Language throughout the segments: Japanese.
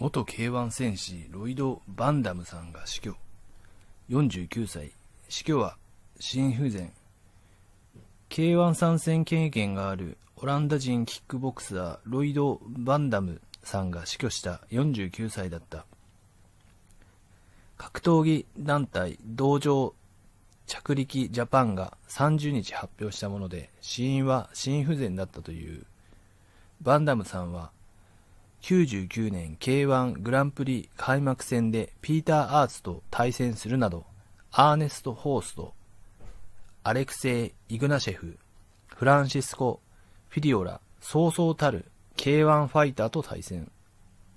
元 K1 戦士ロイド・バンダムさんが死去。49歳。死去は心不全。K1 参戦経験があるオランダ人キックボクサーロイド・バンダムさんが死去した49歳だった。格闘技団体道場着陸ジャパンが30日発表したもので死因は心不全だったというバンダムさんは1999年 K1 グランプリ開幕戦でピーター・アーツと対戦するなど、アーネスト・ホースト、アレクセイ・イグナシェフ、フランシスコ・フィリオラ、そうそうたる K1 ファイターと対戦。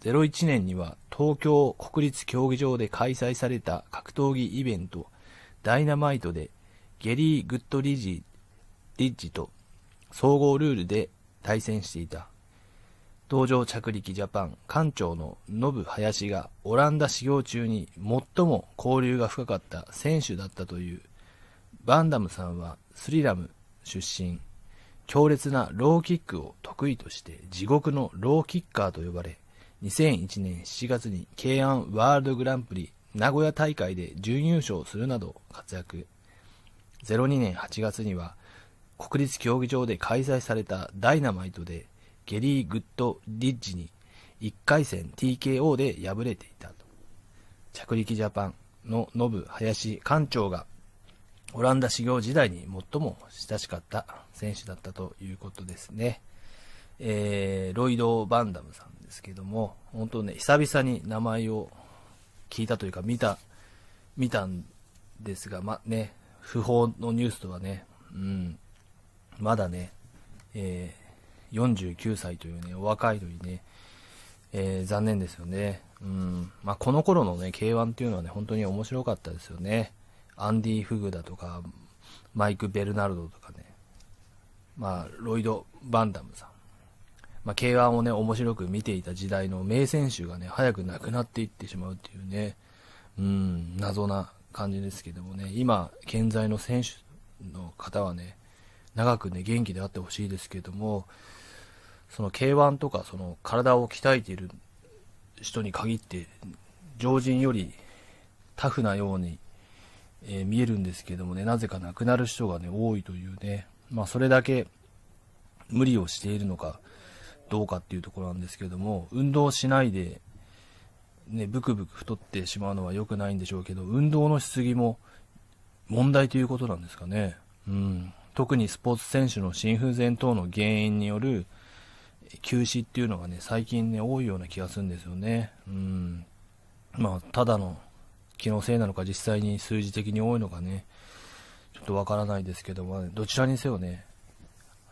01年には東京国立競技場で開催された格闘技イベント、ダイナマイトでゲリー・グッドリッジリッジと総合ルールで対戦していた。登場着陸ジャパン艦長のノブ林がオランダ修行中に最も交流が深かった選手だったというバンダムさんはスリラム出身強烈なローキックを得意として地獄のローキッカーと呼ばれ2001年7月に K1 ワールドグランプリ名古屋大会で準優勝するなど活躍02年8月には国立競技場で開催されたダイナマイトでゲリー・グッド・リッジに1回戦 TKO で敗れていたと。着陸ジャパンのノブ・林艦長がオランダ修行時代に最も親しかった選手だったということですね。えー、ロイド・バンダムさんですけども、本当ね、久々に名前を聞いたというか見た、見たんですが、ま、あね、不法のニュースとはね、うん、まだね、えー、49歳というね、お若いというね、えー、残念ですよね。うん。まあ、この頃のね、K1 っていうのはね、本当に面白かったですよね。アンディ・フグだとか、マイク・ベルナルドとかね、まあ、ロイド・バンダムさん。まあ、K1 をね、面白く見ていた時代の名選手がね、早く亡くなっていってしまうっていうね、うん、謎な感じですけどもね、今、健在の選手の方はね、長くね、元気であってほしいですけども、その K1 とか、その体を鍛えている人に限って、常人よりタフなように、えー、見えるんですけどもね、なぜか亡くなる人がね、多いというね、まあそれだけ無理をしているのかどうかっていうところなんですけども、運動しないで、ね、ブクブク太ってしまうのは良くないんでしょうけど、運動のしすぎも問題ということなんですかね。うん。特にスポーツ選手の心不全等の原因による休止っていうのがね、最近ね、多いような気がするんですよね。うん。まあ、ただの気のせいなのか、実際に数字的に多いのかね、ちょっとわからないですけども、どちらにせよね、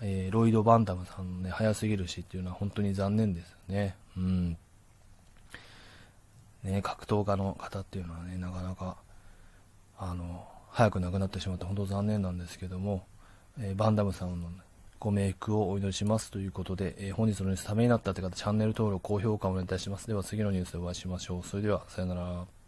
えー、ロイド・バンダムさんのね、早すぎるしっていうのは本当に残念ですね。うん。ね、格闘家の方っていうのはね、なかなか、あの、早く亡くなってしまって本当残念なんですけども、えー、バンダムさんの、ね、ご冥福をお祈りしますということで、えー、本日のニュースためになったという方、チャンネル登録、高評価をお願いいたします。では次のニュースでお会いしましょう。それでは、さようなら。